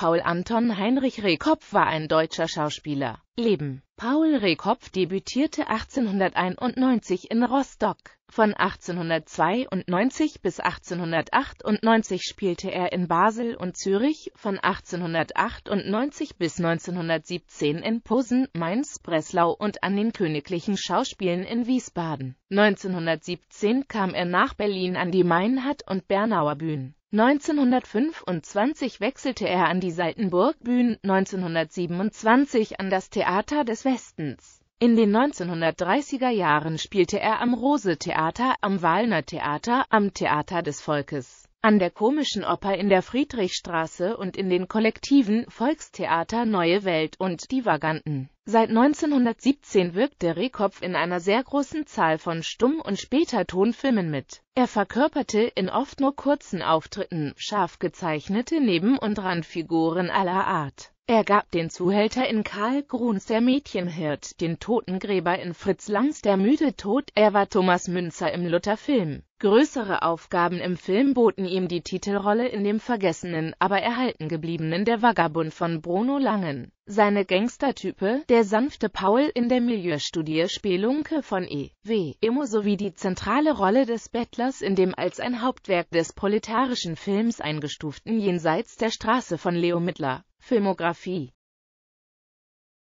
Paul Anton Heinrich Rehkopf war ein deutscher Schauspieler. Leben Paul Rehkopf debütierte 1891 in Rostock. Von 1892 bis 1898 spielte er in Basel und Zürich, von 1898 bis 1917 in Posen, Mainz, Breslau und an den Königlichen Schauspielen in Wiesbaden. 1917 kam er nach Berlin an die Meinhardt- und Bernauer Bühnen. 1925 wechselte er an die Saltenburg 1927 an das Theater des Westens. In den 1930er Jahren spielte er am Rose-Theater, am Wallner Theater, am Theater des Volkes an der Komischen Oper in der Friedrichstraße und in den Kollektiven Volkstheater Neue Welt und Die Vaganten. Seit 1917 wirkte Rehkopf in einer sehr großen Zahl von Stumm- und später Tonfilmen mit. Er verkörperte in oft nur kurzen Auftritten scharf gezeichnete Neben- und Randfiguren aller Art. Er gab den Zuhälter in Karl Gruns Der Mädchenhirt, den Totengräber in Fritz Langs Der müde Tod, er war Thomas Münzer im Lutherfilm. Größere Aufgaben im Film boten ihm die Titelrolle in dem vergessenen, aber erhalten gebliebenen Der Vagabund von Bruno Langen. Seine Gangstertype, der sanfte Paul in der Milieustudie Spelunke von E. W. Immo sowie die zentrale Rolle des Bettlers in dem als ein Hauptwerk des proletarischen Films eingestuften Jenseits der Straße von Leo Mittler. Filmografie